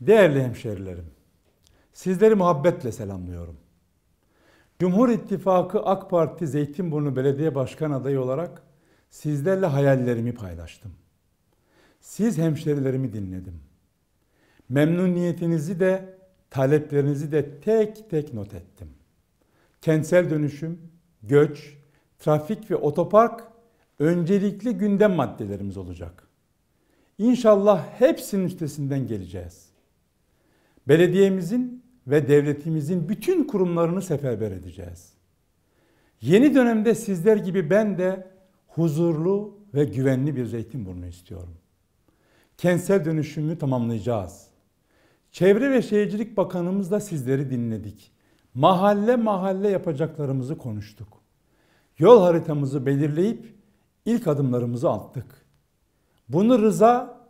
Değerli hemşerilerim, sizleri muhabbetle selamlıyorum. Cumhur İttifakı AK Parti Zeytinburnu Belediye Başkan adayı olarak sizlerle hayallerimi paylaştım. Siz hemşerilerimi dinledim. Memnuniyetinizi de taleplerinizi de tek tek not ettim. Kentsel dönüşüm, göç, trafik ve otopark öncelikli gündem maddelerimiz olacak. İnşallah hepsinin üstesinden geleceğiz belediyemizin ve devletimizin bütün kurumlarını seferber edeceğiz. Yeni dönemde sizler gibi ben de huzurlu ve güvenli bir Zeytinburnu istiyorum. Kentsel dönüşümü tamamlayacağız. Çevre ve Şehircilik bakanımız da sizleri dinledik. Mahalle mahalle yapacaklarımızı konuştuk. Yol haritamızı belirleyip ilk adımlarımızı attık. Bunu rıza,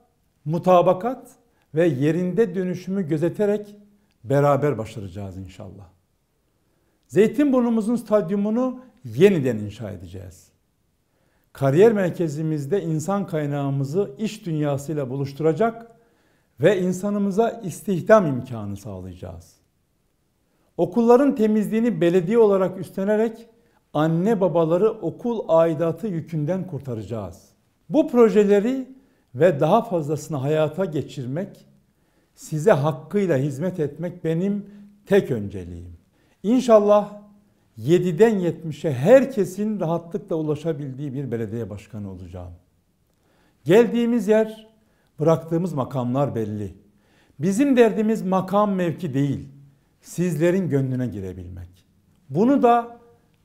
mutabakat ve yerinde dönüşümü gözeterek beraber başaracağız inşallah. Zeytinburnumuzun stadyumunu yeniden inşa edeceğiz. Kariyer merkezimizde insan kaynağımızı iş dünyasıyla buluşturacak ve insanımıza istihdam imkanı sağlayacağız. Okulların temizliğini belediye olarak üstlenerek anne babaları okul aidatı yükünden kurtaracağız. Bu projeleri ve daha fazlasını hayata geçirmek, size hakkıyla hizmet etmek benim tek önceliğim. İnşallah 7'den 70'e herkesin rahatlıkla ulaşabildiği bir belediye başkanı olacağım. Geldiğimiz yer, bıraktığımız makamlar belli. Bizim derdimiz makam mevki değil, sizlerin gönlüne girebilmek. Bunu da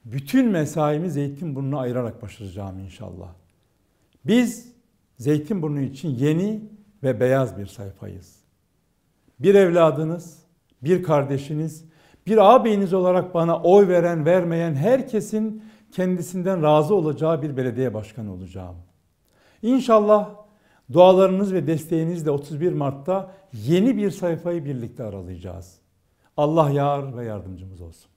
bütün mesaimiz Zeytinburnu'na ayırarak başaracağım inşallah. Biz Zeytinburnu için yeni ve beyaz bir sayfayız. Bir evladınız, bir kardeşiniz, bir ağabeyiniz olarak bana oy veren, vermeyen herkesin kendisinden razı olacağı bir belediye başkanı olacağım. İnşallah dualarınız ve desteğinizle 31 Mart'ta yeni bir sayfayı birlikte aralayacağız. Allah yar ve yardımcımız olsun.